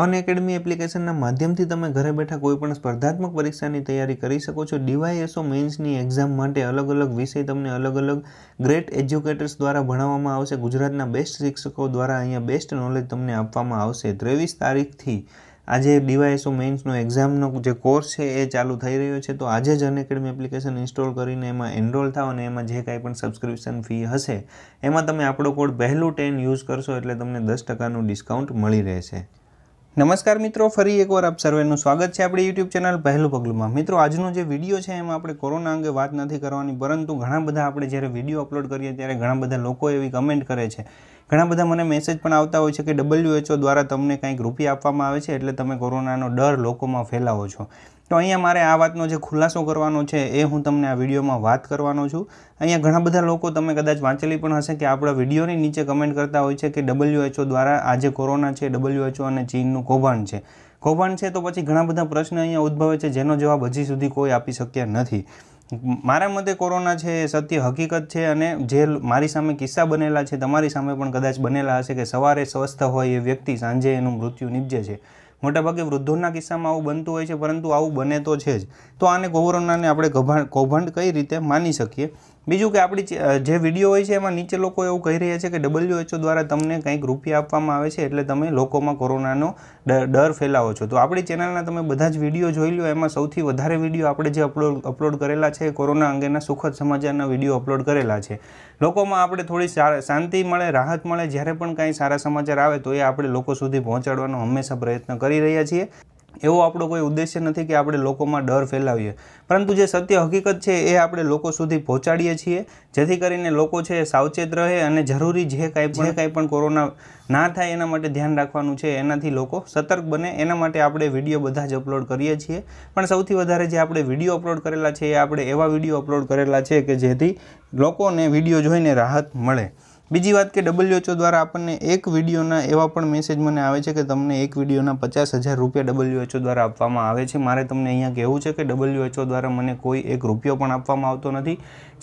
અનએકેડમી એપ્લિકેશનના માધ્યમથી તમે ઘરે બેઠા કોઈપણ સ્પર્ધાત્મક પરીક્ષાની તૈયારી કરી શકો છો ડીવાયએસઓ મેન્સની એક્ઝામ માટે અલગ અલગ વિષય તમને અલગ અલગ ગ્રેટ એજ્યુકેટર્સ દ્વારા ભણાવવામાં આવશે ગુજરાતના બેસ્ટ શિક્ષકો દ્વારા અહીંયા બેસ્ટ નોલેજ તમને આપવામાં આવશે ત્રેવીસ તારીખથી આજે ડીવાયસો મેઇન્સનો એક્ઝામનો જે કોર્સ છે એ ચાલુ થઈ રહ્યો છે તો આજે જ અનએકેડમી એપ્લિકેશન ઇન્સ્ટોલ કરીને એમાં એનરોલ થાઓ અને એમાં જે કાંઈ પણ સબસ્ક્રિપ્શન ફી હશે એમાં તમે આપણો કોડ પહેલું ટેન યુઝ કરશો એટલે તમને દસ ટકાનું ડિસ્કાઉન્ટ મળી રહેશે નમસ્કાર મિત્રો ફરી એકવાર આપ સર્વેનું સ્વાગત છે આપણી યુટ્યુબ ચેનલ પહેલું પગલુંમાં મિત્રો આજનો જે વિડીયો છે એમાં આપણે કોરોના અંગે વાત નથી કરવાની પરંતુ ઘણા બધા આપણે જ્યારે વિડીયો અપલોડ કરીએ ત્યારે ઘણા બધા લોકો એવી કમેન્ટ કરે છે ઘણા બધા મને મેસેજ પણ આવતા હોય છે કે ડબલ્યુએચઓ દ્વારા તમને કંઈક રૂપિયા આપવામાં આવે છે એટલે તમે કોરોનાનો ડર લોકોમાં ફેલાવો છો તો અહીંયા મારે આ વાતનો જે ખુલાસો કરવાનો છે એ હું તમને આ વિડીયોમાં વાત કરવાનો છું અહીંયા ઘણા બધા લોકો તમે કદાચ વાંચેલી પણ હશે કે આપણા વિડીયોની નીચે કમેન્ટ કરતા હોય છે કે ડબલ્યુએચઓ દ્વારા આજે કોરોના છે ડબલ્યુએચઓ અને ચીનનું કૌભાંડ છે કૌભાંડ છે તો પછી ઘણા બધા પ્રશ્ન અહીંયા ઉદ્ભવે છે જેનો જવાબ હજી સુધી કોઈ આપી શક્યા નથી મારા મતે કોરોના છે એ સત્ય હકીકત છે અને જે મારી સામે કિસ્સા બનેલા છે તમારી સામે પણ કદાચ બનેલા હશે કે સવારે સ્વસ્થ હોય એ વ્યક્તિ સાંજે એનું મૃત્યુ નિપજે છે મોટાભાગે વૃદ્ધોના કિસ્સામાં આવું બનતું હોય છે પરંતુ આવું બને તો છે જ તો આને કોરોનાને આપણે કૌભાંડ કઈ રીતે માની શકીએ બીજું કે આપણી જે વિડીયો હોય છે એમાં નીચે લોકો એવું કહી રહ્યા છે કે ડબલ્યુએચઓ દ્વારા તમને કંઈક રૂપિયા આપવામાં આવે છે એટલે તમે લોકોમાં કોરોનાનો ડર ફેલાવો છો તો આપણી ચેનલના તમે બધા જ વિડીયો જોઈ લો એમાં સૌથી વધારે વિડીયો આપણે જે અપલોડ અપલોડ કરેલા છે કોરોના અંગેના સુખદ સમાચારના વિડીયો અપલોડ કરેલા છે લોકોમાં આપણે થોડી શાંતિ મળે રાહત મળે જ્યારે પણ કંઈ સારા સમાચાર આવે તો એ આપણે લોકો સુધી પહોંચાડવાનો હંમેશા પ્રયત્ન કરી રહ્યા છીએ એવો આપણો કોઈ ઉદ્દેશ્ય નથી કે આપણે લોકોમાં ડર ફેલાવીએ પરંતુ જે સત્ય હકીકત છે એ આપણે લોકો સુધી પહોંચાડીએ છીએ જેથી કરીને લોકો છે સાવચેત રહે અને જરૂરી જે કાંઈ પણ કાંઈ પણ કોરોના ના થાય એના માટે ધ્યાન રાખવાનું છે એનાથી લોકો સતર્ક બને એના માટે આપણે વિડીયો બધા જ અપલોડ કરીએ છીએ પણ સૌથી વધારે જે આપણે વિડીયો અપલોડ કરેલા છે એ આપણે એવા વિડીયો અપલોડ કરેલા છે કે જેથી લોકોને વિડીયો જોઈને રાહત મળે બીજી વાત કે ડબલ્યુએચઓ દ્વારા આપણને એક વિડીયોના એવા પણ મેસેજ મને આવે છે કે તમને એક વિડીયોના પચાસ હજાર રૂપિયા ડબલ્યુએચઓ દ્વારા આપવામાં આવે છે મારે તમને અહીંયા કહેવું છે કે ડબલ્યુએચઓ દ્વારા મને કોઈ એક રૂપિયો પણ આપવામાં આવતો નથી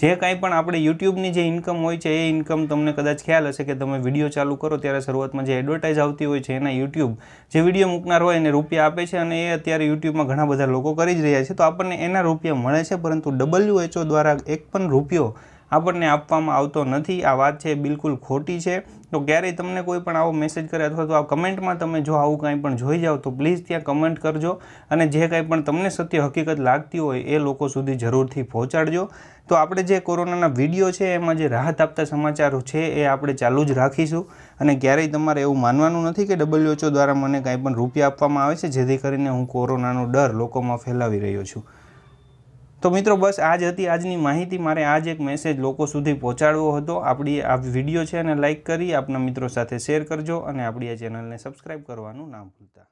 જે કાંઈ પણ આપણે યુટ્યુબની જે ઇન્કમ હોય છે એ ઇન્કમ તમને કદાચ ખ્યાલ હશે કે તમે વિડીયો ચાલુ કરો ત્યારે શરૂઆતમાં જે એડવર્ટાઇઝ આવતી હોય છે એના યુટ્યુબ જે વિડીયો મૂકનાર હોય એને રૂપિયા આપે છે અને એ અત્યારે યુટ્યુબમાં ઘણા બધા લોકો કરી જ રહ્યા છે તો આપણને એના રૂપિયા મળે છે પરંતુ ડબલ્યુએચઓ દ્વારા એક પણ રૂપિયો આપણને આપવામાં આવતો નથી આ વાત છે બિલકુલ ખોટી છે તો ક્યારેય તમને કોઈ પણ આવો મેસેજ કરે અથવા તો આ કમેન્ટમાં તમે જો આવું કાંઈ પણ જોઈ જાઓ તો પ્લીઝ ત્યાં કમેન્ટ કરજો અને જે કાંઈ પણ તમને સત્ય હકીકત લાગતી હોય એ લોકો સુધી જરૂરથી પહોંચાડજો તો આપણે જે કોરોનાના વિડીયો છે એમાં જે રાહત આપતા સમાચારો છે એ આપણે ચાલુ જ રાખીશું અને ક્યારેય તમારે એવું માનવાનું નથી કે ડબલ્યુએચઓ દ્વારા મને કાંઈ પણ રૂપિયા આપવામાં આવે છે જેથી કરીને હું કોરોનાનો ડર લોકોમાં ફેલાવી રહ્યો છું તો મિત્રો બસ આજ હતી આજની માહિતી મારે આજ એક મેસેજ લોકો સુધી પહોંચાડવો હતો આપણી આ વિડીયો છે એને લાઇક કરી આપના મિત્રો સાથે શેર કરજો અને આપણી આ ચેનલને સબસ્ક્રાઈબ કરવાનું ના ભૂલતા